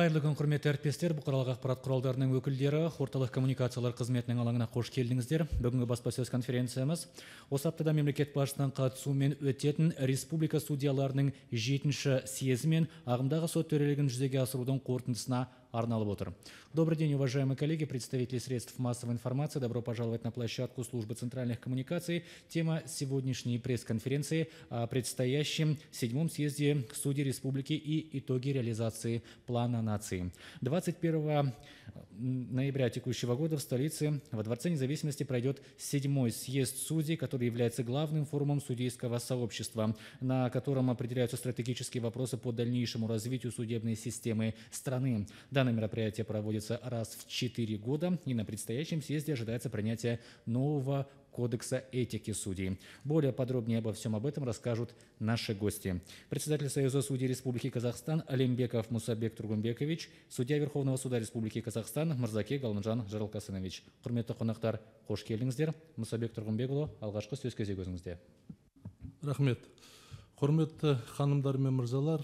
қайырлы күн құрметті әріптестер бұқаралық ақпарат құралдарының өкілдері орталық коммуникациялар қызметінің алаңына қош келдіңіздер бүгінгі баспасөз конференциямыз осы аптада мемлекет басшысының қатысуымен өтетін республика судьяларының жетінші съезі мен ағымдағы сот төрелігін жүзеге асырудың қорытындысына Арнал Вотер. Добрый день, уважаемые коллеги, представители средств массовой информации. Добро пожаловать на площадку службы центральных коммуникаций. Тема сегодняшней пресс-конференции о предстоящем седьмом съезде Судей Республики и итоги реализации плана нации. 21 ноября текущего года в столице во Дворце независимости пройдет седьмой съезд судей, который является главным форумом судейского сообщества, на котором определяются стратегические вопросы по дальнейшему развитию судебной системы страны. Данное мероприятие проводится раз в четыре года, и на предстоящем съезде ожидается принятие нового Кодекса этики судей. Более подробнее обо всем об этом расскажут наши гости. Председатель Союза судей Республики Казахстан Алимбеков Мусабек Тургумбекович, судья Верховного суда Республики Казахстан Марзаке Галмжан Жарылқасынович. Құрметті қонақтар, қош келдіңіздер. Мұсабек Тұрғынбекұлы, алғашқы сөз кезегі өзіңізде. Рахмет. Құрметті ханымдар мен мырзалар,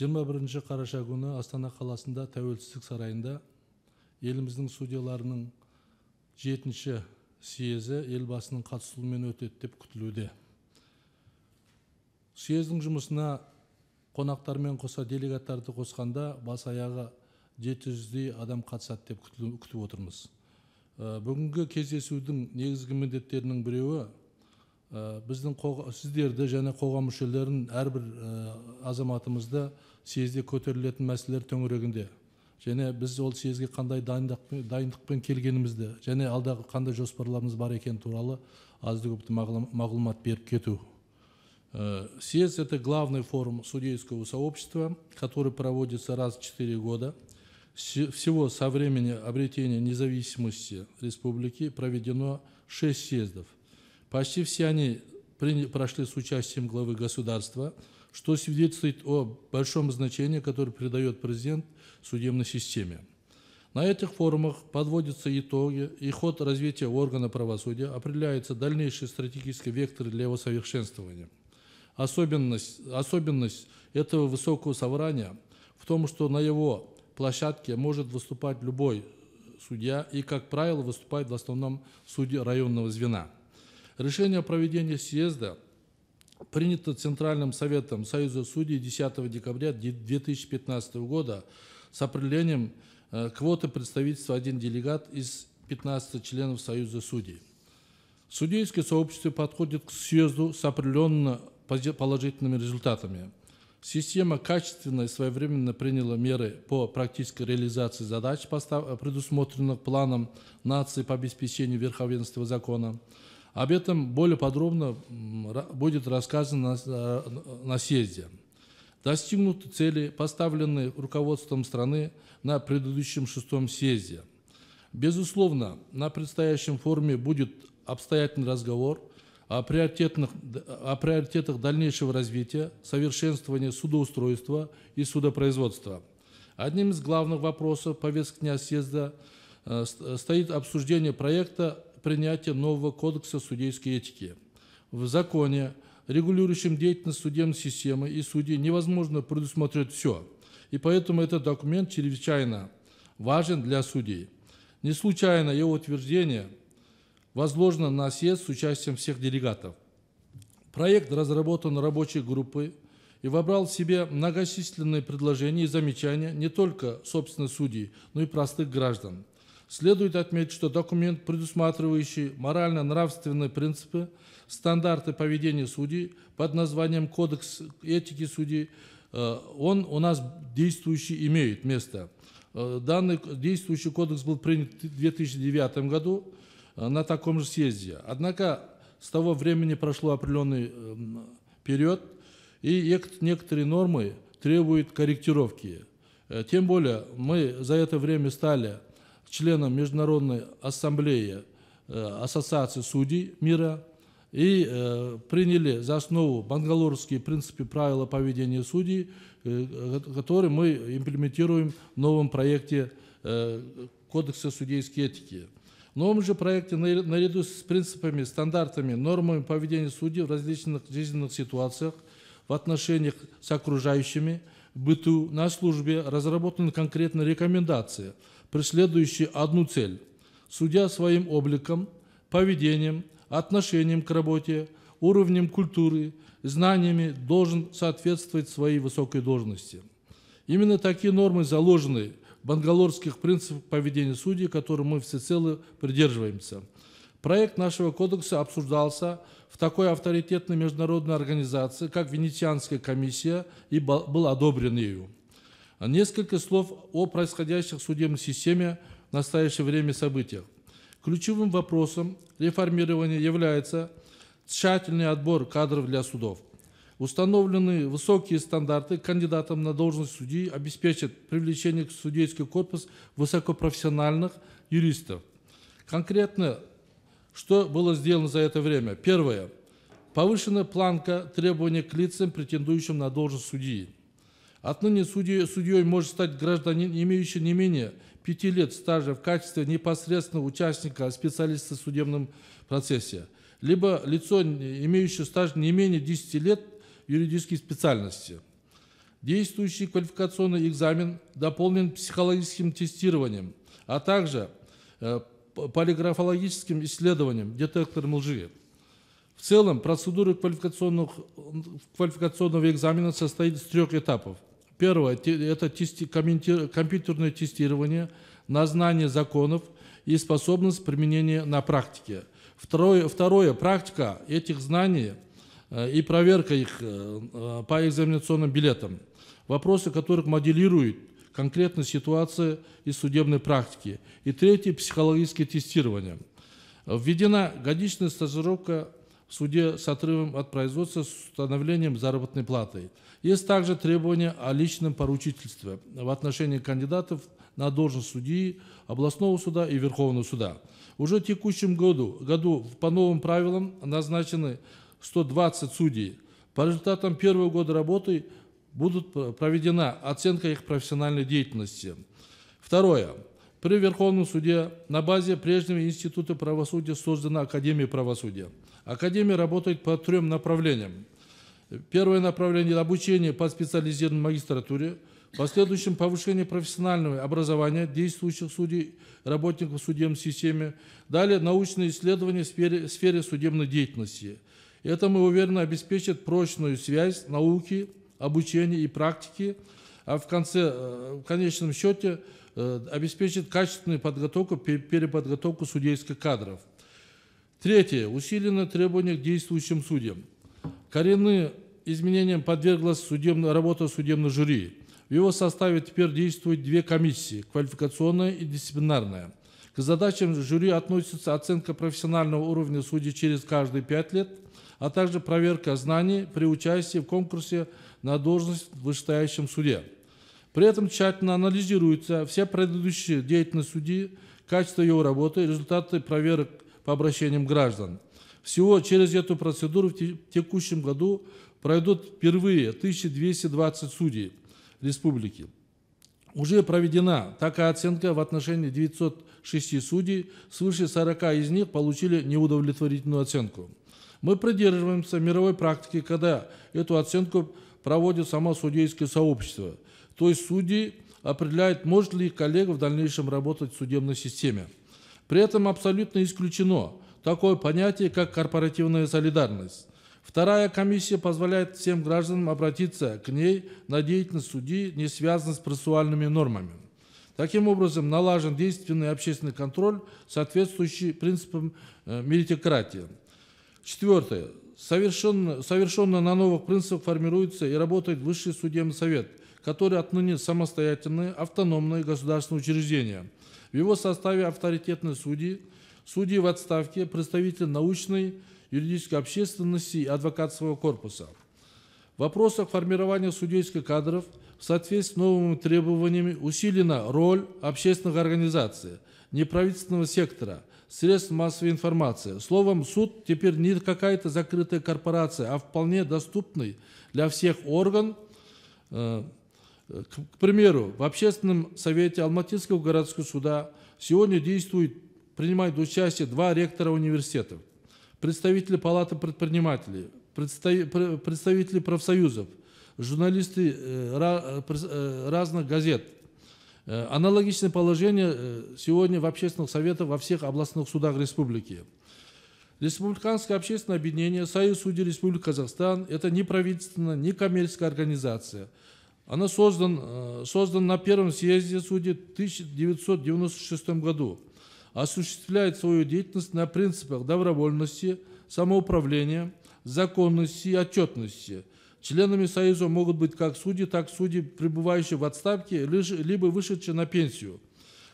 21 қараша күні Астана қаласында тәуелсіздік сарайында еліміздің судьяларының жетінші съезі елбасының қатысуымен өтеді деп күтілуде съездің жұмысына қонақтармен қоса делегаттарды қосқанда бас аяғы жеті жүздей адам қатысады деп күтіп отырмыз ә, бүгінгі кездесудің негізгі міндеттерінің біреуі ә, біздің сіздерді және қоғам мүшелерін әрбір ә, азаматымызды съезде көтерілетін мәселелер төңірегінде және біз ол съезге қандай дайындықпен дайындықпен келгенімізді және алдағы қандай жоспарларымыз бар екені туралы азды көпті мағлұмат беріп кету э, съезд это главный форум судейского сообщества который проводится раз в четыре года всего со времени обретения независимости республики проведено шесть съездов почти все они прошли с участием главы государства что свидетельствует о большом значении, которое придает президент судебной системе. На этих форумах подводятся итоги и ход развития органа правосудия, определяется дальнейшие стратегические векторы для его совершенствования. Особенность, особенность этого высокого собрания в том, что на его площадке может выступать любой судья и, как правило, выступает в основном судьи районного звена. Решение о проведении съезда – принято Центральным Советом Союза Судей 10 декабря 2015 года с определением э, квоты представительства один делегат из 15 членов Союза Судей. Судейское сообщество подходит к съезду с определенно положительными результатами. Система качественно и своевременно приняла меры по практической реализации задач, предусмотренных планом нации по обеспечению верховенства закона. Об этом более подробно будет рассказано э, на, съезде. Достигнуты цели, поставленные руководством страны на предыдущем шестом съезде. Безусловно, на предстоящем форуме будет обстоятельный разговор о приоритетных, о приоритетах дальнейшего развития, совершенствования судоустройства и судопроизводства. Одним из главных вопросов повестки дня съезда э, э, стоит обсуждение проекта принятия нового кодекса судейской этики. В законе, регулирующем деятельность судебной системы и судей, невозможно предусмотреть все. И поэтому этот документ чрезвычайно важен для судей. Не случайно его утверждение возложено на съезд с участием всех делегатов. Проект разработан рабочей группой и вобрал в себе многочисленные предложения и замечания не только собственных судей, но и простых граждан – Следует отметить, что документ, предусматривающий морально-нравственные принципы, стандарты поведения судей под названием «Кодекс этики судей», э, он у нас действующий имеет место. Э, данный действующий кодекс был принят в 2009 году э, на таком же съезде. Однако с того времени прошло определенный эм, период, и некоторые нормы требуют корректировки. Тем более мы за это время стали членом Международной ассамблеи э, Ассоциации судей мира и э, приняли за основу бангалорские принципы правила поведения судей, э, которые мы имплементируем в новом проекте Кодекса судейской этики. В новом же проекте наряду с принципами, стандартами, нормами поведения судей в различных жизненных ситуациях, в отношениях с окружающими, быту, на службе разработаны конкретные рекомендации – преследующий одну цель. Судя своим обликом, поведением, отношением к работе, уровнем культуры, знаниями должен соответствовать своей высокой должности. Именно такие нормы заложены в бангалорских принципах поведения судей, которым мы всецело придерживаемся. Проект нашего кодекса обсуждался в такой авторитетной международной организации, как Венецианская комиссия, и был одобрен ею. А несколько слов о происходящих в судебной системе в настоящее время событиях. Ключевым вопросом реформирования является тщательный отбор кадров для судов. Установлены высокие стандарты кандидатам на должность судьи обеспечат привлечение к судейский корпус высокопрофессиональных юристов. Конкретно, что было сделано за это время? Первое. Повышена планка требований к лицам, претендующим на должность судьи. Отныне судьей, судьей может стать гражданин, имеющий не менее пяти лет стажа в качестве непосредственного участника специалиста в судебном процессе, либо лицо, имеющее стаж не менее 10 лет юридической специальности. Действующий квалификационный экзамен дополнен психологическим тестированием, а также э, полиграфологическим исследованием, детектором лжи. В целом процедура квалификационного экзамена состоит из трех этапов – Первое – это компьютерное тестирование на знание законов и способность применения на практике. Второе, второе – практика этих знаний э, и проверка их э, э, по экзаменационным билетам. Вопросы, которых моделируют конкретно ситуации из судебной практики. И третье – психологическое тестирование. Введена годичная стажировка в суде с отрывом от производства с установлением заработной платы. Есть также требования о личном поручительстве в отношении кандидатов на должность судьи, областного суда и Верховного суда. Уже в текущем году, году по новым правилам назначены 120 судей. По результатам первого года работы будут проведена оценка их профессиональной деятельности. Второе. При Верховном суде на базе прежнего Института правосудия создана Академия правосудия. Академия работает по трем направлениям. Первое направление – обучение по специализированной магистратуре, последующем повышение профессионального образования действующих судей, работников судебной системы, далее научные исследования в сфере, в сфере судебной деятельности. Это, мы уверены, обеспечит прочную связь науки, обучения и практики, а в, конце, э, в конечном счете – Э, обеспечит качественную подготовку, переподготовку судейских кадров. Третье. Усиленное требование к действующим судьям. Коренные изменениям подверглась судебная, работа судебной жюри. В его составе теперь действуют две комиссии – квалификационная и дисциплинарная. К задачам жюри относится оценка профессионального уровня судей через каждые пять лет, а также проверка знаний при участии в конкурсе на должность в вышестоящем суде. При этом тщательно анализируется вся предыдущая деятельность судьи, качество его работы, результаты проверок по обращениям граждан. Всего через эту процедуру в текущем году пройдут впервые 1220 судей республики. Уже проведена такая оценка в отношении 906 судей, свыше 40 из них получили неудовлетворительную оценку. Мы придерживаемся мировой практики, когда эту оценку проводит само судейское сообщество – то есть судьи определяют, может ли их коллега в дальнейшем работать в судебной системе. При этом абсолютно исключено такое понятие, как корпоративная солидарность. Вторая комиссия позволяет всем гражданам обратиться к ней на деятельность судьи, не связанную с процессуальными нормами. Таким образом, налажен действенный общественный контроль, соответствующий принципам э, меритократии. Четвертое. Совершенно, совершенно на новых принципах формируется и работает Высший судебный совет – которые отныне самостоятельные автономные государственные учреждения. В его составе авторитетные судьи, судьи в отставке, представители научной, юридической общественности и адвокатского корпуса. В вопросах формирования судейских кадров в соответствии с новыми требованиями усилена роль общественных организаций, неправительственного сектора, средств массовой информации. Словом, суд теперь не какая-то закрытая корпорация, а вполне доступный для всех орган, э, к, к примеру, в Общественном совете Алматинского городского суда сегодня действует, принимают участие два ректора университетов, представители палаты предпринимателей, представители профсоюзов, журналисты э, э, э, разных газет. Аналогичное положение сегодня в общественных советах во всех областных судах республики. Республиканское общественное объединение «Союз судей Республики Казахстан» – это не правительственная, не коммерческая организация – она создан, э, создан на Первом съезде судей в 1996 году. Осуществляет свою деятельность на принципах добровольности, самоуправления, законности и отчетности. Членами Союза могут быть как судьи, так и судьи, пребывающие в отставке, либо вышедшие на пенсию.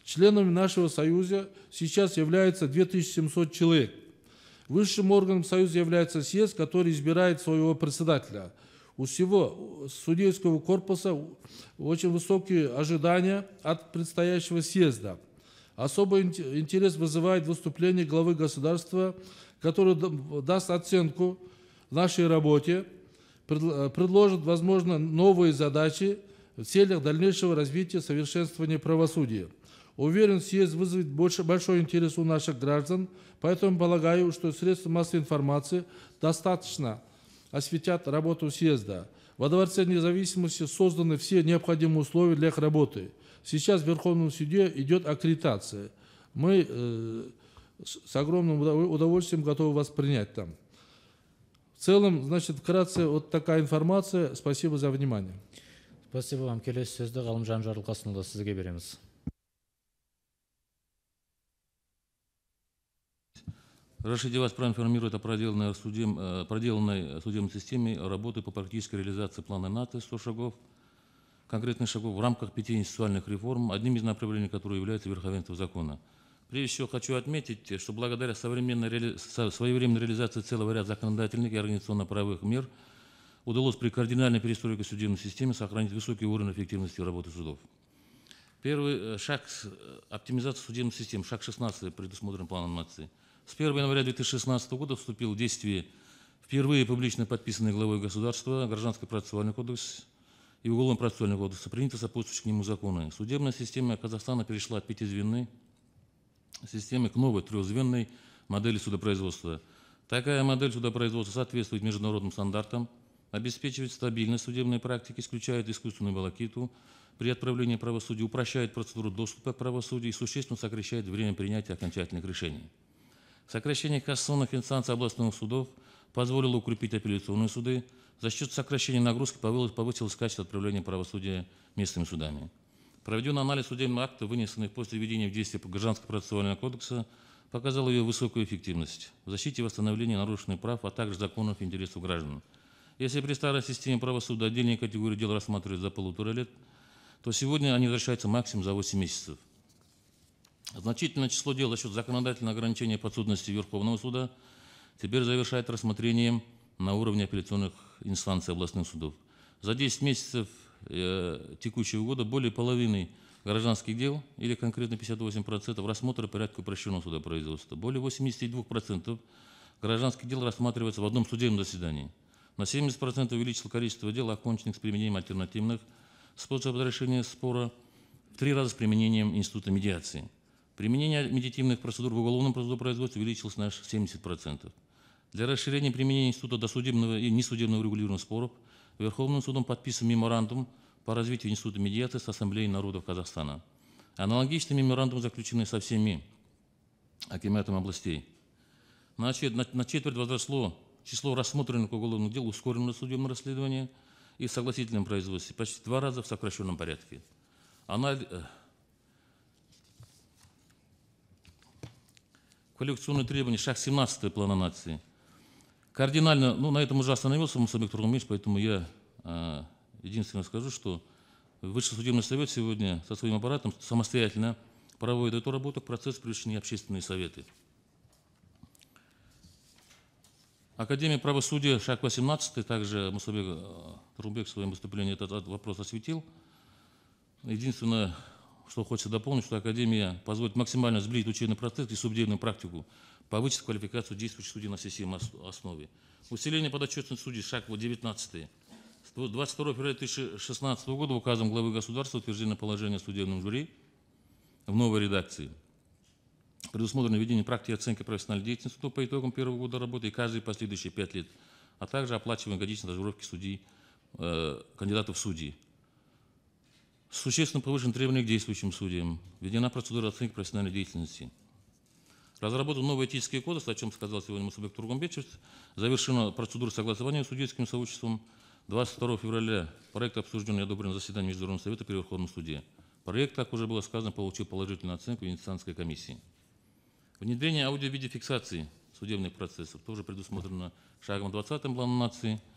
Членами нашего Союза сейчас является 2700 человек. Высшим органом Союза является съезд, который избирает своего председателя – у всего судейского корпуса очень высокие ожидания от предстоящего съезда. Особый интерес вызывает выступление главы государства, который даст оценку нашей работе, предложит, возможно, новые задачи в целях дальнейшего развития совершенствования правосудия. Уверен, съезд вызовет больше, большой интерес у наших граждан, поэтому полагаю, что средств массовой информации достаточно осветят работу съезда. Во Дворце независимости созданы все необходимые условия для их работы. Сейчас в Верховном суде идет аккредитация. Мы э, с огромным удовольствием готовы вас принять там. В целом, значит, вкратце вот такая информация. Спасибо за внимание. Спасибо вам. Келес, сөзді ғалымжан жарылқасынұлы сізге береміз. Рашидеваспра информирует о проделанной, судеб, э, проделанной судебной системе работы по практической реализации плана НАТО «100 шагов», конкретных шагов в рамках пяти институциональных реформ, одним из направлений которой является верховенство закона. Прежде всего хочу отметить, что благодаря современной своевременной реализации целого ряда законодательных и организационно-правовых мер удалось при кардинальной перестройке судебной системы сохранить высокий уровень эффективности работы судов. Первый э, шаг э, – оптимизация судебной системы, шаг 16 предусмотрен планом нации – с 1 января 2016 года вступил в действие впервые публично подписанный главой государства Гражданский процессуальный кодекс и Уголовно-процессуальный кодекс, приняты сопутствующие к нему законы. Судебная система Казахстана перешла от пятизвенной системы к новой трехзвенной модели судопроизводства. Такая модель судопроизводства соответствует международным стандартам, обеспечивает стабильность судебной практики, исключает искусственную волокиту, при отправлении правосудия упрощает процедуру доступа к правосудию и существенно сокращает время принятия окончательных решений. Сокращение кассационных инстанций областных судов позволило укрепить апелляционные суды. За счет сокращения нагрузки повысилось качество отправления правосудия местными судами. Проведенный анализ судебных актов, вынесенных после введения в действие Гражданского процессуального кодекса, показал ее высокую эффективность в защите и восстановлении нарушенных прав, а также законных интересов граждан. Если при старой системе правосудия отдельные категории дел рассматривались за полутора лет, то сегодня они возвращаются максимум за 8 месяцев. Значительное число дел за счет законодательного ограничения подсудности Верховного суда теперь завершает рассмотрением на уровне апелляционных инстанций областных судов. За 10 месяцев э, текущего года более половины гражданских дел, или конкретно 58%, рассмотра порядка упрощенного судопроизводства. Более 82% гражданских дел рассматривается в одном судебном заседании. На 70% увеличилось количество дел, оконченных с применением альтернативных способов разрешения спора, в три раза с применением института медиации – Применение медитативных процедур в уголовном производстве увеличилось на 70%. Для расширения применения института досудебного и несудебного регулирования споров Верховным судом подписан меморандум по развитию института медиации с Ассамблеей народов Казахстана. Аналогичные меморандумы заключены со всеми акиматами областей. На четверть возросло число рассмотренных уголовных дел ускоренного судебного расследования и в согласительном производстве почти два раза в сокращенном порядке. Анализ, э, коллекционные требования, шаг 17 плана нации. Кардинально, ну на этом уже остановился Мусабек Тургумович, поэтому я а, единственное скажу, что Высший судебный совет сегодня со своим аппаратом самостоятельно проводит эту работу, процесс привлечения общественные советы. Академия правосудия, шаг 18, также Мусабек а, Турбек в своем выступлении этот вопрос осветил. Единственное, что хочется дополнить, что Академия позволит максимально сблизить учебный процесс и субдельную практику, повысить квалификацию действующих судей на системной основе. Усиление подотчетности судей, шаг 19. 22 февраля 2016 года указом главы государства утверждено положение о судебном жюри в новой редакции. Предусмотрено введение практики оценки профессиональной деятельности по итогам первого года работы и каждые последующие пять лет, а также оплачиваем годичные стажировки судей, э, кандидатов в судьи. Существенно повышен требования к действующим судьям. Введена процедура оценки профессиональной деятельности. Разработан новый этический кодекс, о чем сказал сегодня Мусабек Тургумбечев. Завершена процедура согласования с судейским сообществом. 22 февраля проект обсужден и одобрен на заседании Международного совета при Верховном суде. Проект, как уже было сказано, получил положительную оценку Венецианской комиссии. Внедрение аудио-видеофиксации судебных процессов тоже предусмотрено шагом 20 плана нации –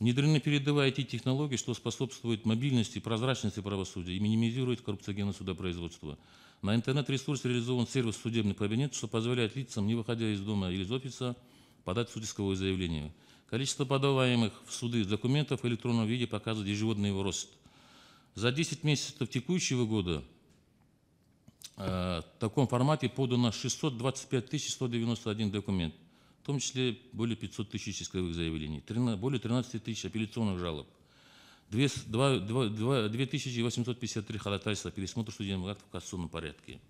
Внедрены передовые IT-технологии, что способствует мобильности, прозрачности правосудия и минимизирует коррупциогенное судопроизводство. На интернет-ресурсе реализован сервис «Судебный кабинет», что позволяет лицам, не выходя из дома или из офиса, подать судейского заявление. Количество подаваемых в суды документов в электронном виде показывает ежегодный его рост. За 10 месяцев текущего года э, в таком формате подано 625 191 документ в том числе более 500 тысяч исковых заявлений, 13, более 13 тысяч апелляционных жалоб, 2, 2, 2, 2853 ходатайства пересмотр судебных актов в кассационном порядке.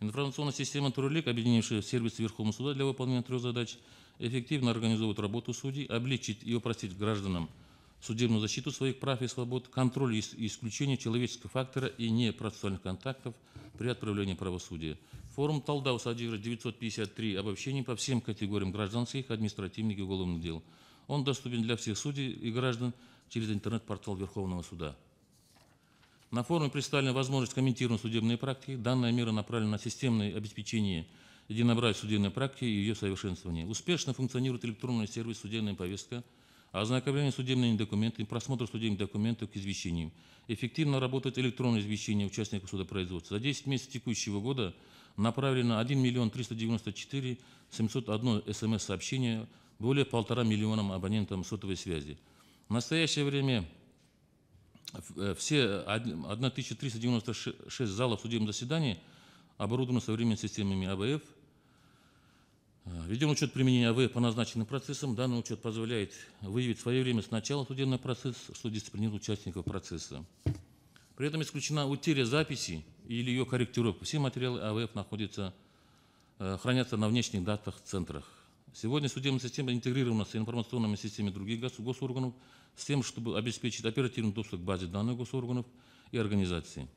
Информационная система Турелик, объединившая сервисы Верховного суда для выполнения трех задач, эффективно организовывает работу судей, облегчит и упростит гражданам – судебную защиту своих прав и свобод, контроль и исключение человеческого фактора и непроцессуальных контактов при отправлении правосудия. Форум Талдау содержит 953 обобщений по всем категориям гражданских, административных и уголовных дел. Он доступен для всех судей и граждан через интернет-портал Верховного суда. На форуме представлена возможность комментировать судебные практики. Данная мера направлена на системное обеспечение единообразия судебной практики и ее совершенствование. Успешно функционирует электронный сервис «Судебная повестка», а ознакомление с судебными документами, просмотр судебных документов к извещениям. Эффективно работает электронное извещение участников судопроизводства. За 10 месяцев текущего года направлено 1 миллион 394 701 смс-сообщение более полтора миллионам абонентам сотовой связи. В настоящее время э, все 1396 залов судебных заседаний оборудованы современными системами АБФ – а, ведем учет применения АВ по назначенным процессам. Данный учет позволяет выявить своевременно с начала судебного процесса, что дисциплинирует участников процесса. При этом исключена утеря записи или ее корректировка. Все материалы АВФ находятся, э, хранятся на внешних датах центрах. Сегодня судебная система интегрирована с информационными системами других госорганов с тем, чтобы обеспечить оперативный доступ к базе данных госорганов и организаций.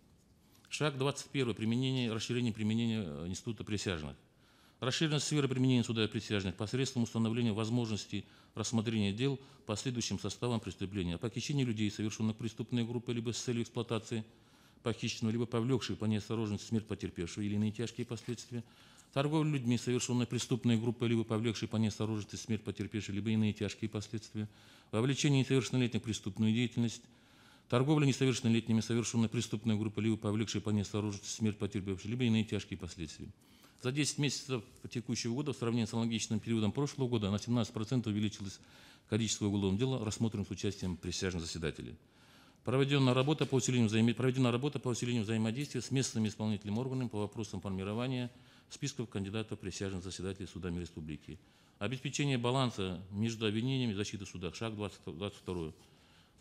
Шаг 21. Применение, расширение применения э, института присяжных. Расширена сферы применения суда присяжных посредством установления возможности рассмотрения дел по следующим составам преступления. о похищении людей, совершенных преступной группой либо с целью эксплуатации похищенного, либо повлекшей по неосторожности смерть потерпевшего или иные тяжкие последствия. Торговля людьми, совершенной преступной группой, либо повлекшей по неосторожности смерть потерпевшего, либо иные тяжкие последствия. Вовлечение несовершеннолетних в преступную деятельность. Торговля несовершеннолетними, совершенной преступной группой, либо повлекшей по неосторожности смерть потерпевшего, либо иные тяжкие последствия. За 10 месяцев текущего года в сравнении с аналогичным периодом прошлого года на 17% увеличилось количество уголовных дел, рассмотренных с участием присяжных заседателей. Проведена работа по усилению, взаим... проведена работа по усилению взаимодействия с местными исполнительными органами по вопросам формирования списков кандидатов присяжных заседателей судами республики. Обеспечение баланса между обвинениями и защитой в судах. Шаг 22.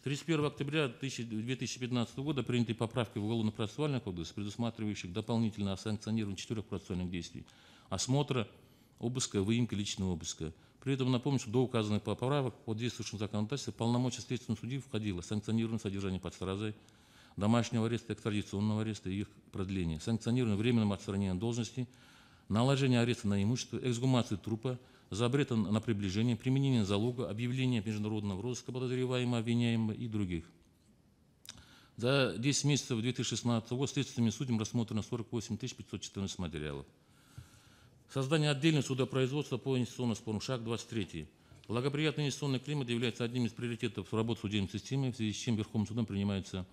31 октября 2015 года приняты поправки в Уголовно-процессуальный кодекс, предусматривающих дополнительно санкционирование четырех процессуальных действий – осмотра, обыска, выемки личного обыска. При этом напомню, что до указанных поправок по действующему законодательству полномочия следственного судьи входило санкционирование содержание под стражей, домашнего ареста, экстрадиционного ареста и их продления, санкционирование временного отстранения должности, наложение ареста на имущество, эксгумацию трупа – за на приближение, применение залога, объявление международного розыска подозреваемого, обвиняемого и других. За 10 месяцев 2016 года следственными судьям рассмотрено 48 514 материалов. Создание отдельного судопроизводства по инвестиционному спорам. Шаг 23. Благоприятный инвестиционный климат является одним из приоритетов работы судебной системы, в связи с чем Верховным судом принимаются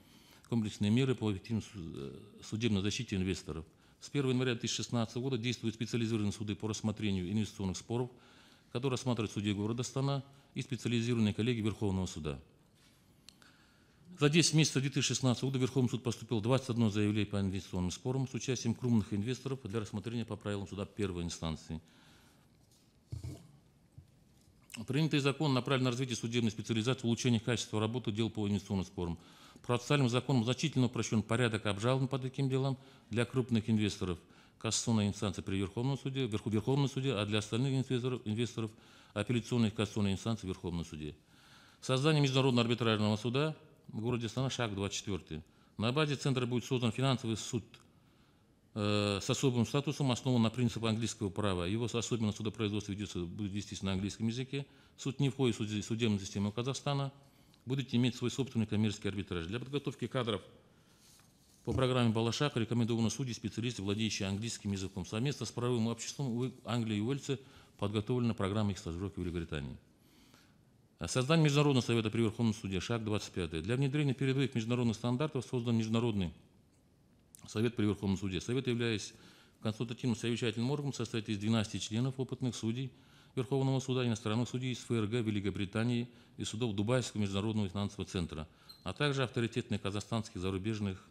комплексные меры по эффективной э, судебной защите инвесторов – с 1 января 2016 года действуют специализированные суды по рассмотрению инвестиционных споров, которые рассматривают судьи города Стана и специализированные коллеги Верховного суда. За 10 месяцев 2016 года Верховный суд поступил 21 заявление по инвестиционным спорам с участием крупных инвесторов для рассмотрения по правилам суда первой инстанции. Принятый закон направлен на развитие судебной специализации, улучшение качества работы дел по инвестиционным спорам – Процессуальным законом значительно упрощен порядок обжалований по таким делам для крупных инвесторов – кассационная инстанция при Верховном суде, Верху, Верховном суде, а для остальных инвесторов, инвесторов апелляционная кассационная инстанция в Верховном суде. Создание Международного арбитражного суда в городе Астана, шаг 24. На базе центра будет создан финансовый суд э, с особым статусом, основан на принципах английского права. Его особенно судопроизводство ведется, будет вестись на английском языке. Суд не входит в судебную систему Казахстана – будете иметь свой собственный коммерческий арбитраж. Для подготовки кадров по программе Балашак рекомендованы судьи, специалисты, владеющие английским языком. Совместно с правовым обществом в Англии и Уэльсе подготовлена программа их стажировки в Великобритании. Создание Международного совета при Верховном суде, шаг 25. Для внедрения передовых международных стандартов создан Международный совет при Верховном суде. Совет, являясь консультативным совещательным органом, состоит из 12 членов опытных судей – Верховного суда иностранных судей из ФРГ Великобритании и судов Дубайского международного финансового центра, а также авторитетных казахстанских зарубежных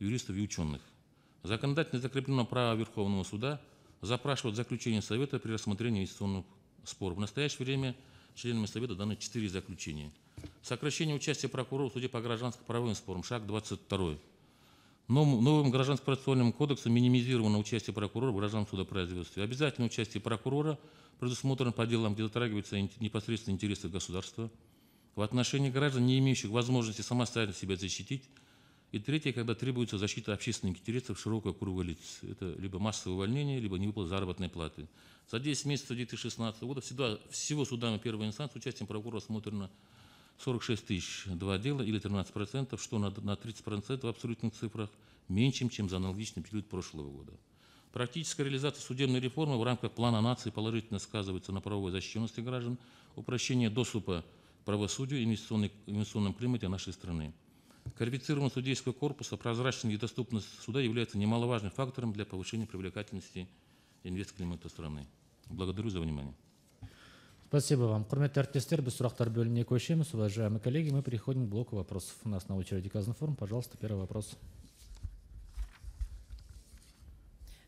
юристов и ученых. Законодательно закреплено право Верховного суда запрашивать заключение Совета при рассмотрении инвестиционных споров. В настоящее время членами Совета даны четыре заключения. Сокращение участия прокурора в суде по гражданско-правовым спорам, шаг 22. Новым Гражданско-процессуальным кодексом минимизировано участие прокурора в гражданском судопроизводстве. Обязательное участие прокурора предусмотрено по делам, где затрагиваются непосредственно интересы государства, в отношении граждан, не имеющих возможности самостоятельно себя защитить, и третье, когда требуется защита общественных интересов широкого круга лиц. Это либо массовое увольнение, либо невыплата заработной платы. За 10 месяцев 2016 года всегда, всего судами первой инстанции участием прокурора смотрено. 46 тысяч два дела или 13%, что на, на 30% в абсолютных цифрах меньше, чем за аналогичный период прошлого года. Практическая реализация судебной реформы в рамках плана нации положительно сказывается на правовой защищенности граждан, упрощение доступа к правосудию и инвестиционном климате нашей страны. Квалифицированность судейского корпуса, прозрачность и доступность суда является немаловажным фактором для повышения привлекательности инвестклимата страны. Благодарю за внимание. Спасибо вам. Құрметті әріптестер, біз сұрақтар бөліміне Уважаемые коллеги, мы переходим к блоку вопросов. У нас на очереди Казнформ. Пожалуйста, первый вопрос.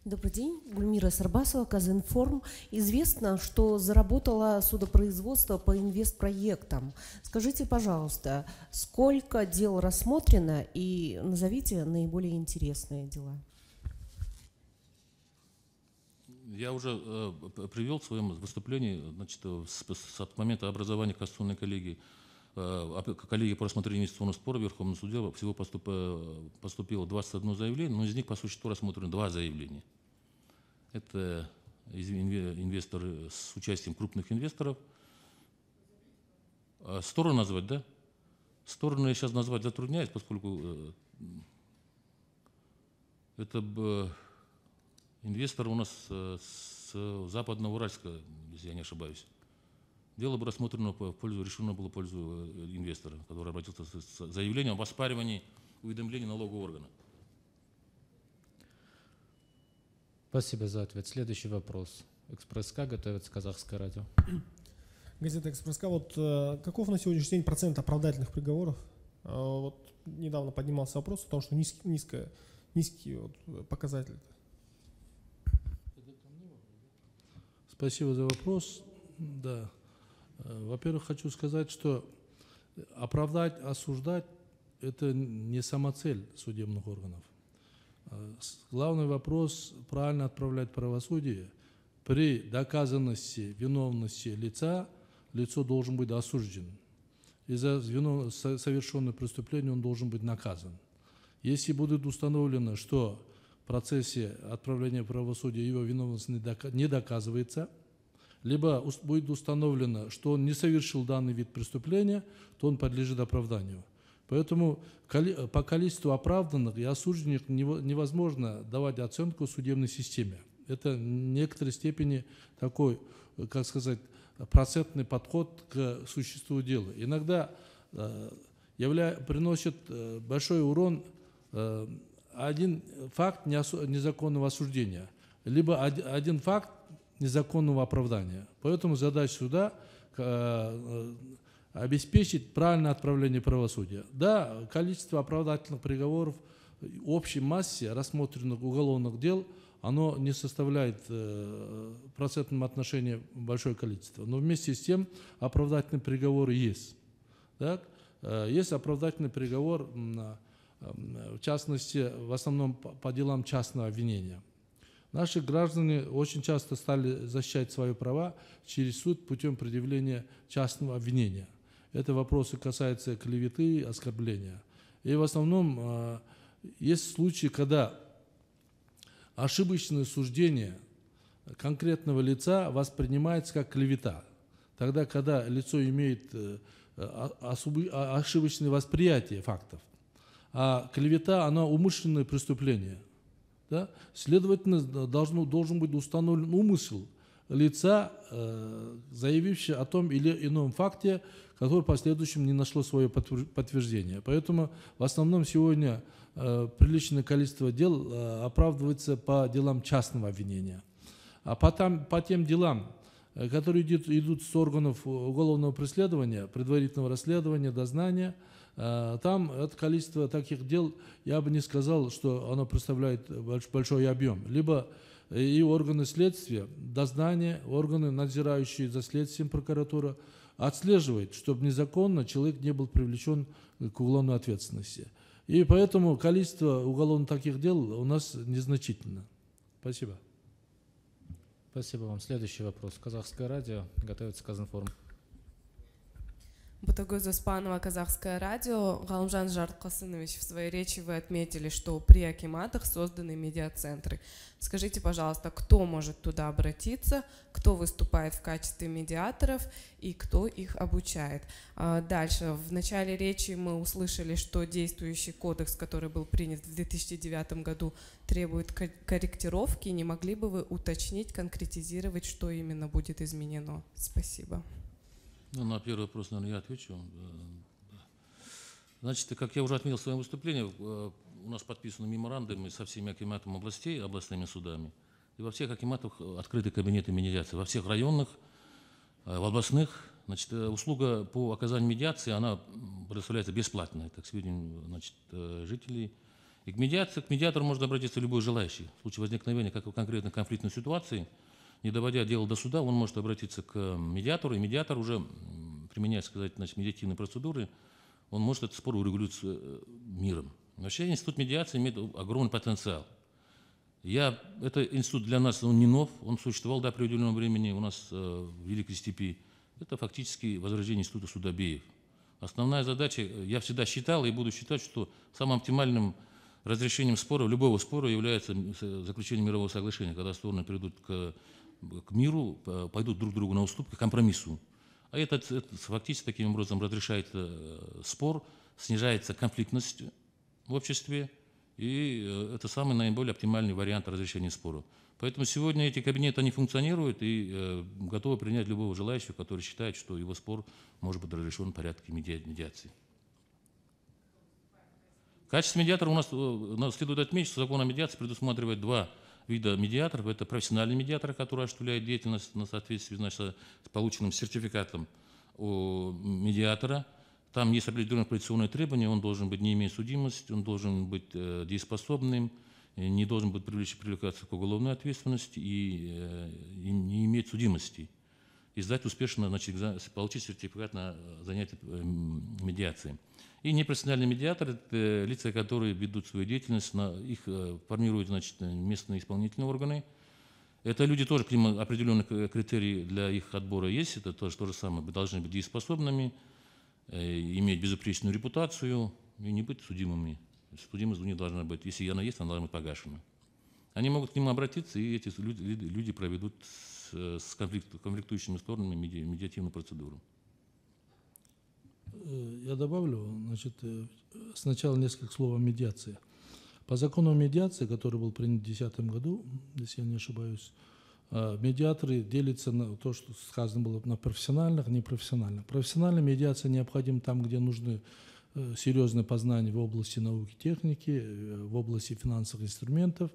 Добрый день, Гульмира Сарбасова, Казинформ. Известно, что заработало судопроизводство по инвестпроектам. Скажите, пожалуйста, сколько дел рассмотрено и назовите наиболее интересные дела? Я уже э, привел в своем выступлении, значит, э, с, с, с момента образования Конституционной коллегии, э, коллегии по рассмотрению инвестиционного спора в Верховном всего поступ, э, поступило 21 заявление, но из них по существу рассмотрены два заявления. Это инвесторы с участием крупных инвесторов. А сторону назвать, да? Сторону я сейчас назвать затрудняюсь, поскольку э, это Инвестор у нас э, с э, Западного Уральска, если я не ошибаюсь. Дело было рассмотрено по пользу, решено было в пользу э, инвестора, который обратился с заявлением об оспаривании уведомления налогового органа. Спасибо за ответ. Следующий вопрос. «Экспресс-К» готовится казахское радио. Газета «Экспресс-К». Вот каков на сегодняшний день процент оправдательных приговоров? Вот недавно поднимался вопрос о том, что низкий, низкий, низкий вот показатель Спасибо за вопрос. Да. Э, во-первых, хочу сказать, что оправдать, осуждать – это не самоцель судебных органов. Э, главный вопрос – правильно отправлять правосудие. При доказанности виновности лица лицо должен быть осужден. И за совершенное преступление он должен быть наказан. Если будет установлено, что процессе отправления правосудия его виновность не доказывается, либо будет установлено, что он не совершил данный вид преступления, то он подлежит оправданию. Поэтому по количеству оправданных и осужденных невозможно давать оценку судебной системе. Это в некоторой степени такой, как сказать, процентный подход к существу дела. Иногда э, явля, приносит э, большой урон э, один факт незаконного осуждения, либо один факт незаконного оправдания. Поэтому задача суда э, э, обеспечить правильное отправление правосудия. Да, количество оправдательных приговоров в общей массе рассмотренных уголовных дел, оно не составляет э, в процентном отношении большое количество. Но вместе с тем оправдательный приговор есть. Так? Есть оправдательный приговор на Эм, в частности, в основном по делам частного обвинения. Наши граждане очень часто стали защищать свои права через суд путем предъявления частного обвинения. Это вопросы касаются клеветы оскорбления. И в основном э, есть случаи, когда ошибочное суждение конкретного лица воспринимается как клевета. Тогда, когда лицо имеет э, ошибочное восприятие фактов а клевета, она умышленное преступление. Да? Следовательно, должно, должен быть установлен умысел лица, э, заявившего о том или ином факте, который в последующем не нашло свое подтверждение. Поэтому в основном сегодня э, приличное количество дел э, оправдывается по делам частного обвинения. А по, там, по тем делам, э, которые идут, идут с органов э, уголовного преследования, предварительного расследования, дознания – Э, там это количество таких дел, я бы не сказал, что оно представляет большой объем. Либо э, и органы следствия, дознание, органы, надзирающие за следствием прокуратура, отслеживает, чтобы незаконно человек не был привлечен к уголовной ответственности. И поэтому количество уголовно таких дел у нас незначительно. Спасибо. Спасибо вам. Следующий вопрос. Казахское радио готовится к форум. Ботагөз Оспанова, Казахское радио. Галмжан Жарткасынович, в своей речи вы отметили, что при Акиматах созданы медиацентры. Скажите, пожалуйста, кто может туда обратиться, кто выступает в качестве медиаторов и кто их обучает? А, дальше. В начале речи мы услышали, что действующий кодекс, который был принят в 2009 году, требует корректировки. Не могли бы вы уточнить, конкретизировать, что именно будет изменено? Спасибо. Ну, на первый вопрос, наверное, я отвечу. Значит, как я уже отметил в своем выступлении, э, у нас подписаны меморандумы со всеми акиматами областей, областными судами. И во всех акиматах открыты кабинеты медиации, во всех районных, э, в областных. Значит, э, услуга по оказанию медиации, она предоставляется бесплатно, так сведем, значит, жителей. И к медиации, к медиатору можно обратиться любой желающий в случае возникновения какой конкретно конфликтной ситуации – не доводя дело до суда, он может обратиться к медиатору, и медиатор уже, применяя, сказать, значит, медиативные процедуры, он может этот спор урегулировать э, миром. Вообще институт медиации имеет огромный потенциал. Я, это институт для нас, он не нов, он существовал до определенного времени у нас э, в Великой Степи. Это фактически возрождение института Судобеев. Основная задача, э, я всегда считал и буду считать, что самым оптимальным разрешением спора, любого спора является э, заключение мирового соглашения, когда стороны придут к к миру, э, пойдут друг другу на уступки, к компромиссу. А это этот фактически таким образом разрешает э, спор, снижается конфликтность в обществе, и э, это самый наиболее оптимальный вариант разрешения спора. Поэтому сегодня эти кабинеты, они функционируют и э, готовы принять любого желающего, который считает, что его спор может быть разрешен в порядке медиации. Качество медиатора у нас, э, у нас следует отметить, что закон о медиации предусматривает два вида медиаторов. Это профессиональный медиатор, который осуществляет деятельность на соответствии значит, с полученным сертификатом у медиатора. Там есть определенные квалификационные требования, он должен быть не имея судимости, он должен быть э, дееспособным, э, не должен быть привлечь, привлекаться к уголовной ответственности и, э, и не иметь судимости. И сдать успешно, значит, получить сертификат на э, занятие э, медиацией. И непрофессиональные медиаторы э, – это лица, которые ведут свою деятельность, на, их э, формируют значит, местные исполнительные органы. Это люди тоже, к ним определенные э, критерии для их отбора есть, это тоже то же самое. Вы должны быть дееспособными, иметь безупречную репутацию и не быть судимыми. Судимость у них должна быть, если она есть, она должна быть погашена. Они могут к ним обратиться, и эти люди, люди проведут с, с конфликт, конфликтующими сторонами медиативную процедуру. Э, я добавлю, значит, э, сначала несколько слов о медиации. По закону о медиации, который был принят в 2010 году, если я не ошибаюсь, э, медиаторы делятся на то, что сказано было, на профессиональных, непрофессиональных. Профессиональная медиация необходима там, где нужны серьезные познания в области науки техники, в области финансовых инструментов,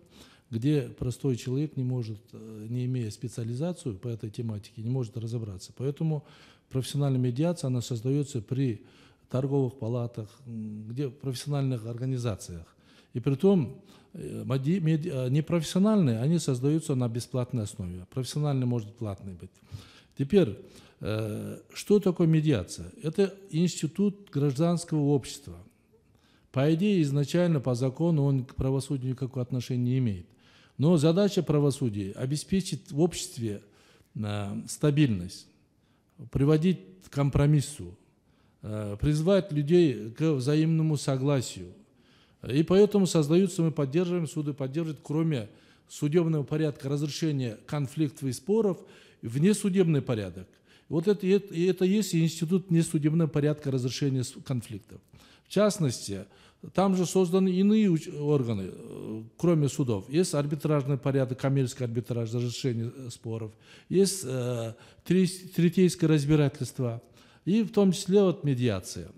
где простой человек не может, не имея специализацию по этой тематике, не может разобраться. Поэтому профессиональная медиация, она создается при торговых палатах, где профессиональных организациях. И при том э, э, непрофессиональные, они создаются на бесплатной основе. Профессиональный может платный быть. Теперь, э, что такое медиация? Это институт гражданского общества. По идее, изначально по закону он к правосудию никакого отношения не имеет. Но задача правосудия – обеспечить в обществе стабильность приводить к компромиссу, э, призвать людей к взаимному согласию. И поэтому создаются, мы поддерживаем, суды поддерживают, кроме судебного порядка разрешения конфликтов и споров, внесудебный порядок. Вот это, это, это есть институт несудебного порядка разрешения конфликтов. В частности, там же созданы иные органы, э, кроме судов. Есть арбитражный порядок, коммерческий арбитраж, разрешение э, споров. Есть э, третейское разбирательство. И в том числе вот медиация.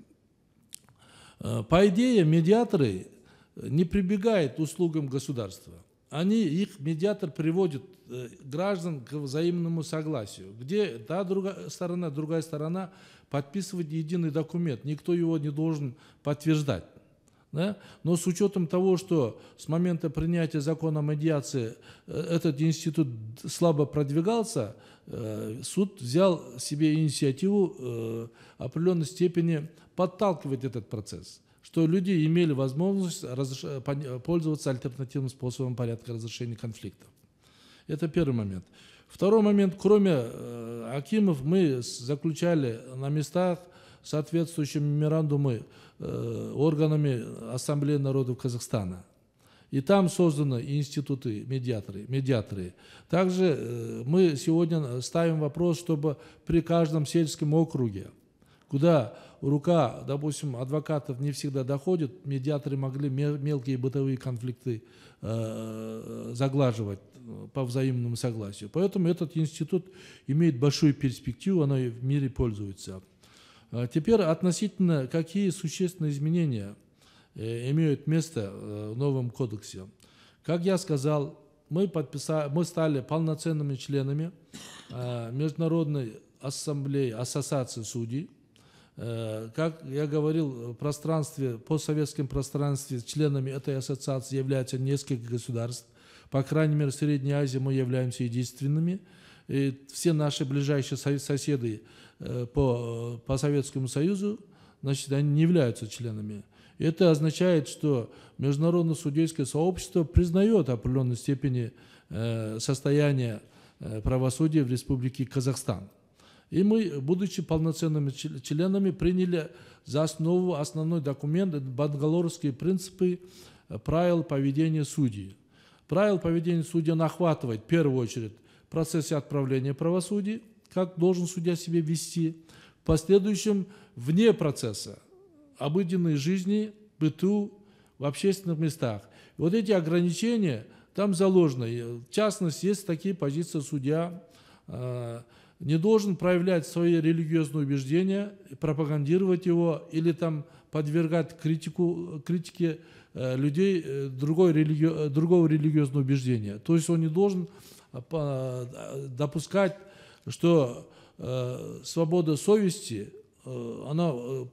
По идее, медиаторы не прибегают к услугам государства. Они, их медиатор приводит граждан к взаимному согласию, где та другая сторона, другая сторона подписывает единый документ, никто его не должен подтверждать. Да? Но с учетом того, что с момента принятия закона медиации э, этот институт слабо продвигался, э, суд взял себе инициативу э, определенной степени подталкивать этот процесс что люди имели возможность пользоваться альтернативным способом порядка разрешения конфликтов. Это первый момент. Второй момент, кроме э, Акимов, мы заключали на местах соответствующими меморандумы э, органами Ассамблеи народов Казахстана. И там созданы институты, медиаторы. медиаторы. Также э, мы сегодня ставим вопрос, чтобы при каждом сельском округе, куда рука, допустим, адвокатов не всегда доходит, медиаторы могли мелкие бытовые конфликты э, заглаживать э, по взаимному согласию. Поэтому этот институт имеет большую перспективу, она и в мире пользуется. А теперь относительно, какие существенные изменения э, имеют место э, в новом кодексе. Как я сказал, мы, подписали, мы стали полноценными членами э, Международной ассамблеи, ассоциации судей. Как я говорил, в пространстве, постсоветском пространстве членами этой ассоциации являются несколько государств. По крайней мере, в Средней Азии мы являемся единственными. И все наши ближайшие соседы Э, по, по Советскому Союзу, значит, они не являются членами. Это означает, что международное судейское сообщество признает определенной степени э, состояние э, правосудия в Республике Казахстан. И мы, будучи полноценными членами, приняли за основу основной документ «Бангалорские принципы правил поведения судей». Правил поведения судьи охватывает, в первую очередь, процессе отправления правосудия – как должен судья себя вести в последующем вне процесса, обыденной жизни, быту, в общественных местах. вот эти ограничения там заложены. Э, в частности, есть такие позиции судья, э, не должен проявлять свои религиозные убеждения, пропагандировать его или там подвергать критику, критике э, людей другой религи... другого религиозного убеждения. То есть он не должен допускать что э, свобода совести, э, она э,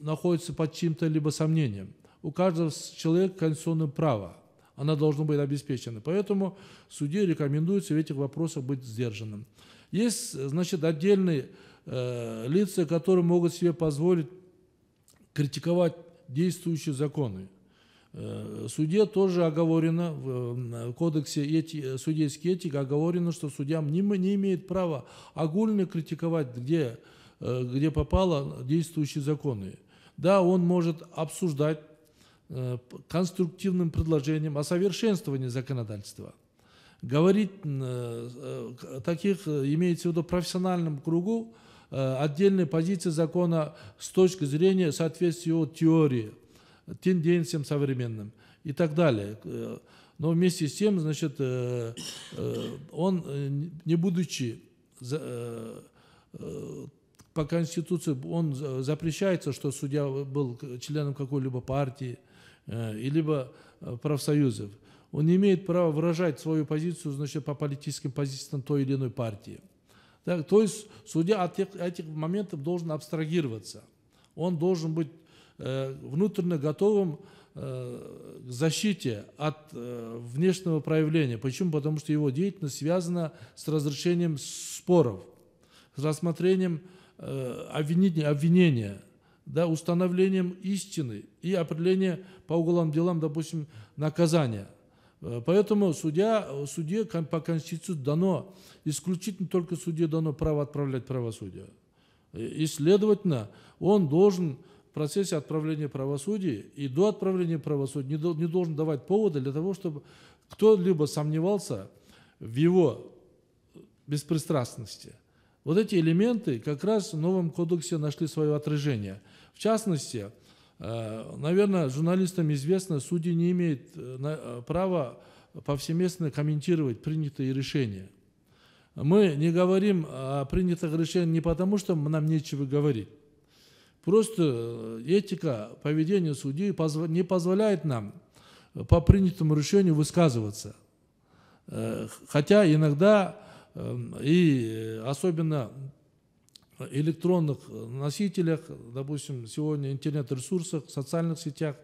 находится под чем то либо сомнением. У каждого человека конституционное право. Она должна быть обеспечена. Поэтому суде рекомендуется в этих вопросах быть сдержанным. Есть, значит, отдельные э, лица, которые могут себе позволить критиковать действующие законы. Э, суде тоже оговорено, в э, кодексе эти, э, судейской этики оговорено, что судьям не, не имеет права огульно критиковать, где, где попало действующие законы. Да, он может обсуждать конструктивным предложением о совершенствовании законодательства. Говорить таких имеется в виду профессиональном кругу отдельные позиции закона с точки зрения соответствия его теории – тенденциям современным и так далее. Э, но вместе с тем, значит, э, э, он, не будучи по Конституции, он запрещается, что судья был членом какой-либо партии, либо профсоюзов. Он не имеет права выражать свою позицию, значит, по политическим позициям той или иной партии. Так, то есть судья от этих, этих моментов должен абстрагироваться. Он должен быть Э, внутренне готовым э, к защите от э, внешнего проявления. Почему? Потому что его деятельность связана с разрешением споров, с рассмотрением обвинения, да, установлением истины и определением по уголовным делам, допустим, наказания. Поэтому судья, судье по Конституции дано, исключительно только судье дано право отправлять правосудие. И, следовательно, он должен процессе отправления правосудия и до отправления правосудия не, не должен давать повода для того, чтобы кто-либо сомневался в его беспристрастности. Вот эти элементы как раз в новом кодексе нашли свое отражение. В частности, э, наверное, журналистам известно, судьи не имеют э, э, права повсеместно комментировать принятые решения. Мы не говорим о принятых решениях не потому, что нам нечего говорить, Просто э, этика поведения судьи не позволяет нам э, по принятому решению высказываться. Э, хотя иногда эм, и особенно электронных носителях, допустим, сегодня интернет-ресурсах, социальных сетях,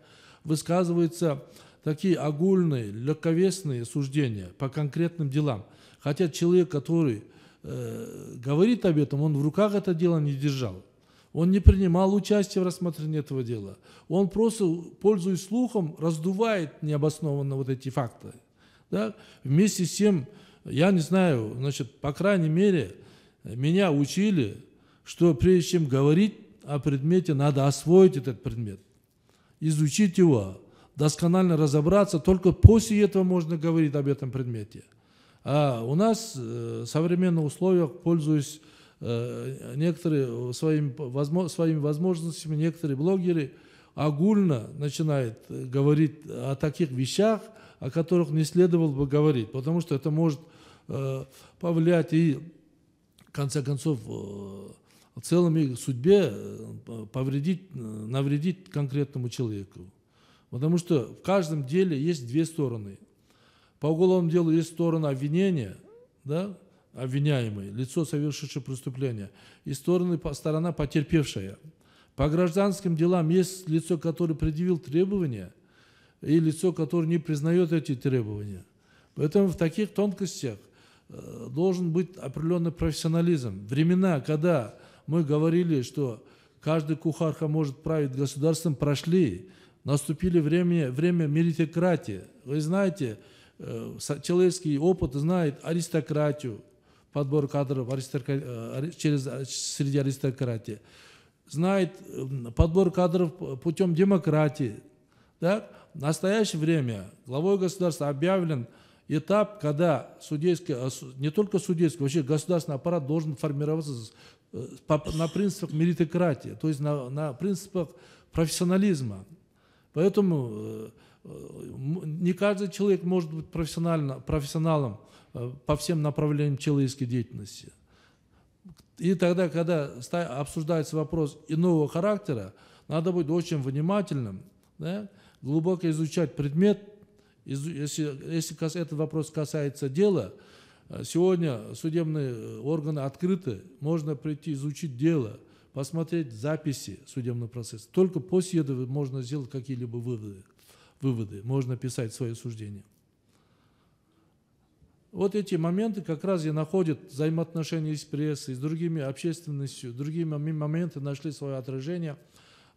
высказываются такие огульные, легковесные суждения по конкретным делам. Хотя человек, который э, говорит об этом, он в руках это дело не держал. Он не принимал участия в рассмотрении этого дела. Он просто, пользуясь слухом, раздувает необоснованно вот эти факты. Да? Вместе с тем, я не знаю, значит, по крайней мере, меня учили, что прежде чем говорить о предмете, надо освоить этот предмет, изучить его, досконально разобраться, только после этого можно говорить об этом предмете. А у нас в э, современных условиях, пользуясь Э, некоторые своими, возможно, своими возможностями, некоторые блогеры огульно начинают э, говорить о таких вещах, о которых не следовало бы говорить, потому что это может э, повлиять и, в конце концов, э, целом их судьбе э, повредить, навредить конкретному человеку. Потому что в каждом деле есть две стороны. По уголовному делу есть сторона обвинения, да, обвиняемый, лицо, совершившее преступление, и стороны, сторона потерпевшая. По гражданским делам есть лицо, которое предъявил требования, и лицо, которое не признает эти требования. Поэтому в таких тонкостях э, должен быть определенный профессионализм. Времена, когда мы говорили, что каждый кухарка может править государством, прошли. Наступили время, время меритократии. Вы знаете, э, человеческий опыт знает аристократию, подбор кадров э, через, э, среди аристократии, знает эм, подбор кадров путем демократии. Да? В настоящее время главой государства объявлен этап, когда судейский, э, не только судейский, вообще государственный аппарат должен формироваться на принципах меритократии, то есть на, на принципах профессионализма. Поэтому не каждый человек может быть профессионально, профессионалом, Э, по всем направлениям человеческой деятельности. И тогда, когда обсуждается вопрос иного характера, надо быть очень внимательным, да, глубоко изучать предмет, если, если этот вопрос касается дела, э, сегодня судебные э, органы открыты, можно прийти изучить дело, посмотреть записи судебного процесса. Только после этого можно сделать какие-либо выводы. выводы. Можно писать свои суждения. Вот эти моменты как раз и находят взаимоотношения с прессой, с другими общественностью, Другими моменты нашли свое отражение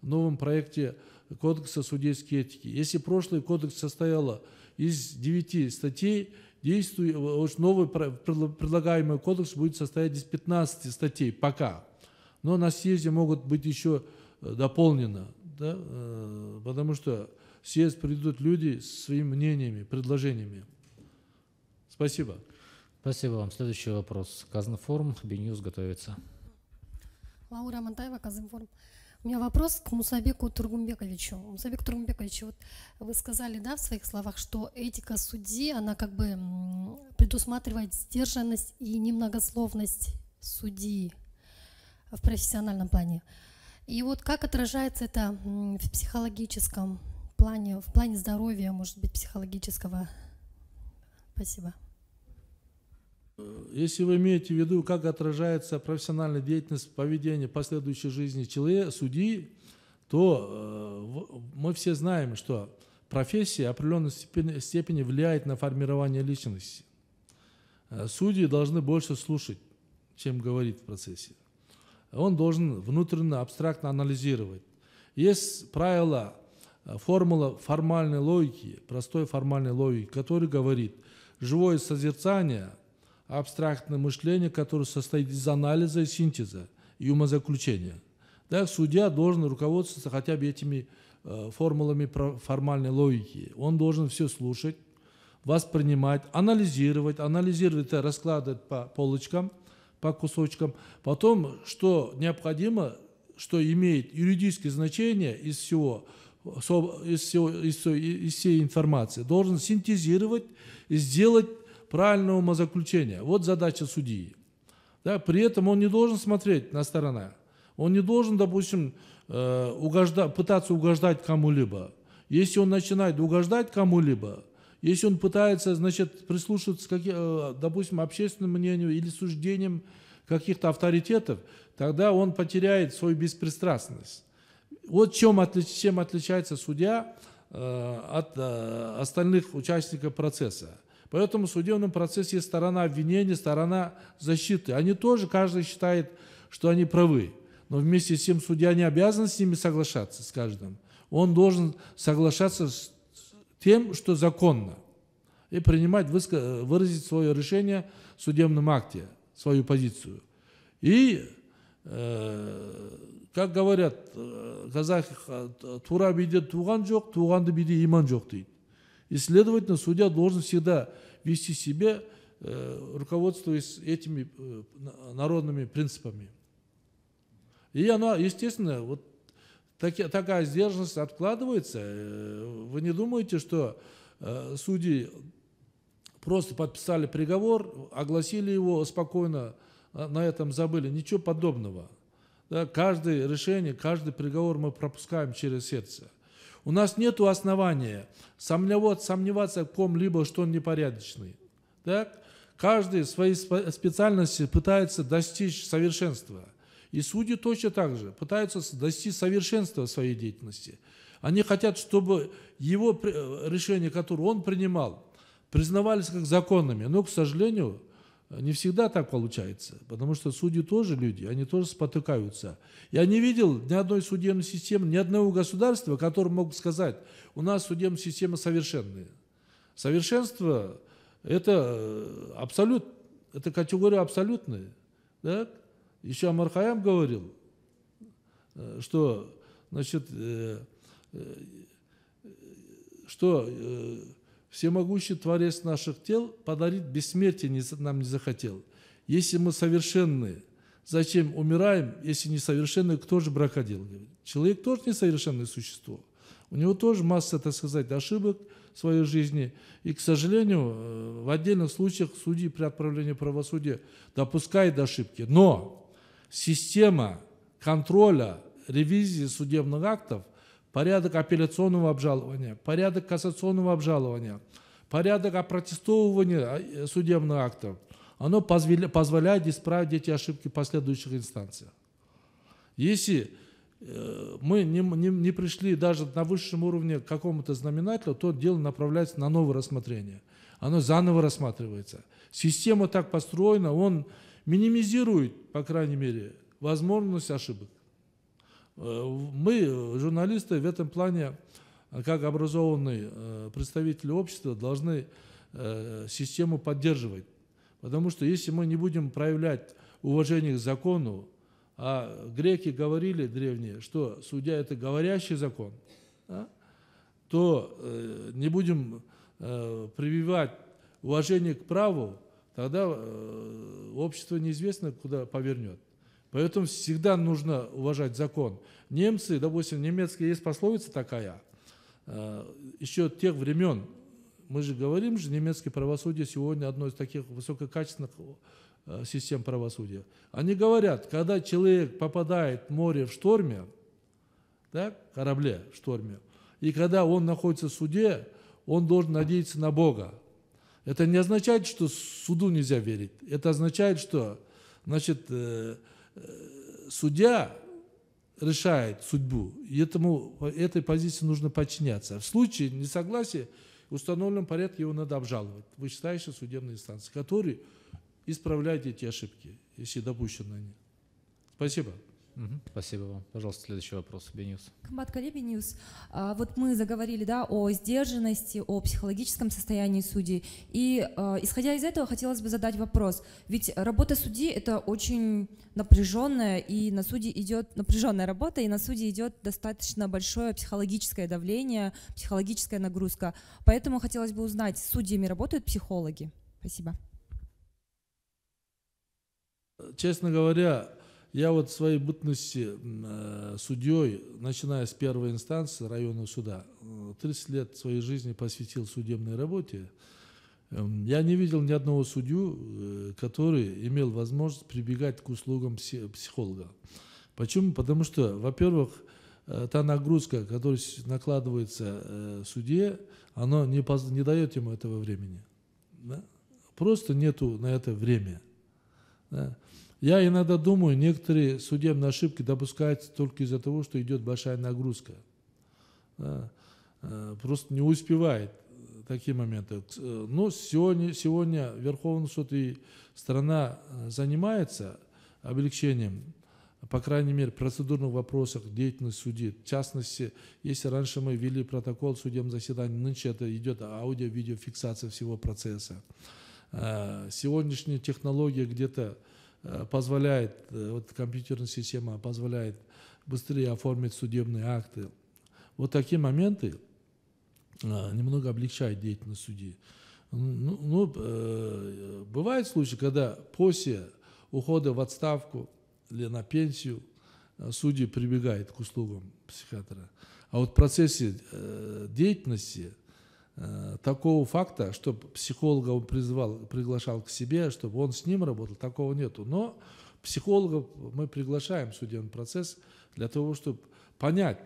в новом проекте Кодекса судейской этики. Если прошлый кодекс состоял из девяти статей, действуй, э, новый предлагаемый кодекс будет состоять из 15 статей пока. Но на съезде могут быть еще э, дополнено, да? Э, потому что съезд придут люди с своими мнениями, предложениями. Спасибо. Спасибо вам. Следующий вопрос. Казнформ, Беньюз готовится. Лаура Монтаева, Казинформ. У меня вопрос к Мусабеку Тургумбековичу. Мусабек Тургумбекович, вот вы сказали, да, в своих словах, что этика судьи, она как бы предусматривает сдержанность и немногословность судьи в профессиональном плане. И вот как отражается это в психологическом плане, в плане здоровья, может быть, психологического? Спасибо. Э, если вы имеете в виду, как отражается профессиональная деятельность, поведение последующей жизни человека, судьи, то э, мы все знаем, что профессия определенной степени, влияет на формирование личности. Э, судьи должны больше слушать, чем говорить в процессе. Он должен внутренно, абстрактно анализировать. Есть правило, формула формальной логики, простой формальной логики, которая говорит, живое созерцание – абстрактное мышление, которое состоит из анализа и синтеза, и умозаключения. Да, судья должен руководствоваться хотя бы этими э, формулами формальной логики. Он должен все слушать, воспринимать, анализировать, анализировать, это, раскладывать по полочкам, по кусочкам. Потом, что необходимо, что имеет юридическое значение из всего, из, всего, из, всей, из всей информации, должен синтезировать и сделать правильного умозаключения. Вот задача судьи. Да, при этом он не должен смотреть на стороны. Он не должен, допустим, э, угожда, пытаться угождать кому-либо. Если он начинает угождать кому-либо, если он пытается, значит, прислушиваться, к, э, допустим, общественному мнению или суждениям каких-то авторитетов, тогда он потеряет свою беспристрастность. Вот чем, чем отличается судья э, от остальных участников процесса. Поэтому в судебном процессе есть сторона обвинения, сторона защиты. Они тоже, каждый считает, что они правы. Но вместе с тем судья не обязан с ними соглашаться, с каждым. Он должен соглашаться с тем, что законно, и принимать, выразить свое решение в судебном акте, свою позицию. И, э, как говорят э, казахи, э, тура биде туган жоқ, туғанды биде иман жоқ дейді. И, следовательно, судья должен всегда вести себя, э, руководствуясь этими э, народными принципами. И она, естественно, вот так, такая сдержанность откладывается. Э, вы не думаете, что судьи просто подписали приговор, огласили его спокойно, а на этом забыли. Ничего подобного. Да, каждое решение, каждый приговор мы пропускаем через сердце. У нас нет основания сомневаться в ком-либо, что он непорядочный. Так? Каждый в своей специальности пытается достичь совершенства. И судьи точно так же пытаются достичь совершенства в своей деятельности. Они хотят, чтобы его решения, которые он принимал, признавались как законными. Но, к сожалению, не всегда так получается, потому что судьи тоже люди, они тоже спотыкаются. Я не видел ни одной судебной системы, ни одного государства, которое мог сказать, у нас судебная система совершенная. Совершенство – это э, абсолют, это категория абсолютная. Да? Еще Амархаям говорил, э, что, значит, э, что всемогущий Творец наших тел подарить бессмертие нам не захотел. Если мы совершенные, зачем умираем, если не несовершенные, кто же бракодел? Человек тоже несовершенное существо. У него тоже масса, так сказать, ошибок в своей жизни. И, к сожалению, э, в отдельных случаях судьи при отправлении правосудия допускают ошибки. Но система контроля ревизии судебных актов – порядок апелляционного обжалования, порядок кассационного обжалования, порядок опротестовывания а, э, судебных актов, оно позволяет исправить эти ошибки последующих инстанциях. Если э, мы не, не, не пришли даже на высшем уровне к какому-то знаменателю, то дело направляется на новое рассмотрение. Оно заново рассматривается. Система так построена, он минимизирует, по крайней мере, возможность ошибок. Э, мы, журналисты, в этом плане, э, как образованные э, представители общества, должны систему поддерживать. Потому что если мы не будем проявлять уважение к закону, а греки говорили древние, что судья – это говорящий закон, да, то э, не будем э, прививать уважение к праву, тогда э, общество неизвестно, куда повернет. Поэтому всегда нужно уважать закон. Немцы, допустим, немецкие есть пословица такая, э, еще тех времен, мы же говорим, же немецкое правосудие сегодня одно из таких высококачественных э, систем правосудия. Они говорят, когда человек попадает в море в шторме, так корабле в шторме, и когда он находится в суде, он должен надеяться на Бога. Это не означает, что суду нельзя верить. Это означает, что значит, э, судья решает судьбу, и этому, этой позиции нужно подчиняться. А в случае несогласия в установленном порядке его надо обжаловать в вышестоящей судебной инстанции, который исправляет эти ошибки, если допущены они. Спасибо спасибо вам. Пожалуйста, следующий вопрос, Бенюс. Комбат Бенюс, а, вот мы заговорили да, о сдержанности, о психологическом состоянии судей. И а, исходя из этого, хотелось бы задать вопрос. Ведь работа судьи – это очень напряженная, и на суде идет напряженная работа, и на суде идет достаточно большое психологическое давление, психологическая нагрузка. Поэтому хотелось бы узнать, с судьями работают психологи? Спасибо. Честно говоря, я вот в своей бытности э, судьей, начиная с первой инстанции районного суда, 30 э, лет своей жизни посвятил судебной работе. Эм, я не видел ни одного судью, э, который имел возможность прибегать к услугам психолога. Почему? Потому что, во-первых, э, та нагрузка, которая накладывается судье, она не, не дает ему этого времени. Да? Просто нету на это времени. Да? Я иногда думаю, некоторые судебные ошибки допускаются только из-за того, что идет большая нагрузка. Э, просто не успевает такие моменты. Э, Но ну, сегодня, сегодня Верховный суд и страна э, занимается облегчением, по крайней мере, процедурных вопросах деятельности судей. В частности, если раньше мы ввели протокол судебного заседания, нынче это идет аудио-видеофиксация всего процесса. Сегодняшняя технология где-то Э, позволяет, э, вот компьютерная система позволяет быстрее оформить судебные акты. Вот такие моменты э, немного облегчают деятельность судьи. Ну, ну э, бывают случаи, когда после ухода в отставку или на пенсию судьи прибегает к услугам психиатра. А вот в процессе э, деятельности – Э, такого факта, чтобы психолога он призвал, приглашал к себе, чтобы он с ним работал, такого нету. Но психолога мы приглашаем в судебный процесс для того, чтобы понять,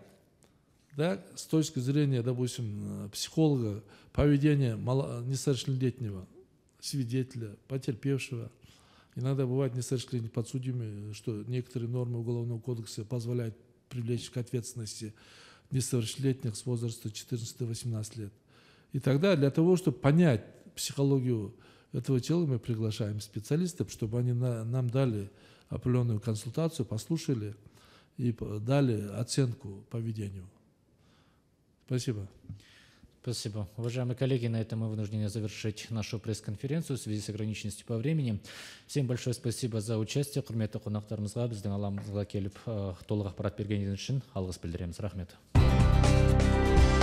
да, с точки зрения, допустим, э, психолога, поведение несовершеннолетнего свидетеля, потерпевшего. Иногда бывает несовершеннолетний подсудимый, что некоторые нормы Уголовного кодекса позволяют привлечь к ответственности несовершеннолетних с возраста 14-18 лет – и тогда для того, чтобы понять психологию этого тела, мы приглашаем специалистов, чтобы они на, нам дали определенную консультацию, послушали и дали оценку поведению. Спасибо. Спасибо. Уважаемые коллеги, на этом мы вынуждены завершить нашу пресс-конференцию в связи с ограниченностью по времени. Всем большое спасибо за участие. Құрметті қонақтарымызға біздің аламызға келіп э, толық ақпарат берген үшін алғыс білдіреміз. Рахмет.